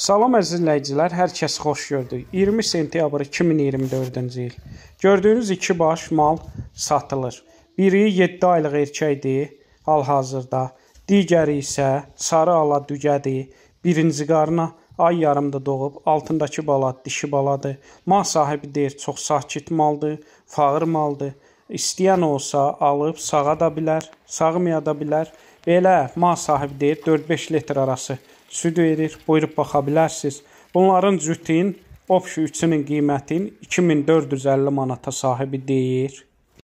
Salam əziz dinləyicilər, hər kəs xoş gördük. 20 sentyabr 2024-cü il. Gördüyünüz iki baş mal satılır. Biri 7 aylıq erkəkdir hal-hazırda. Digəri isə sarı ala dügədir. Birinci qarına ay yarımda doğub, altındakı bala dişi baladır. Mal sahibi deyir, çox sakit maldır, fağır maldır. İstəyən olsa alıb sağa da bilər, sağmaya da bilər. Belə mal sahibidir, 4-5 litr arası süd verir. Buyurub baxa bilərsiniz. Bunların cütün, obşu üçünün qiymətin 2450 manata sahibi deyir.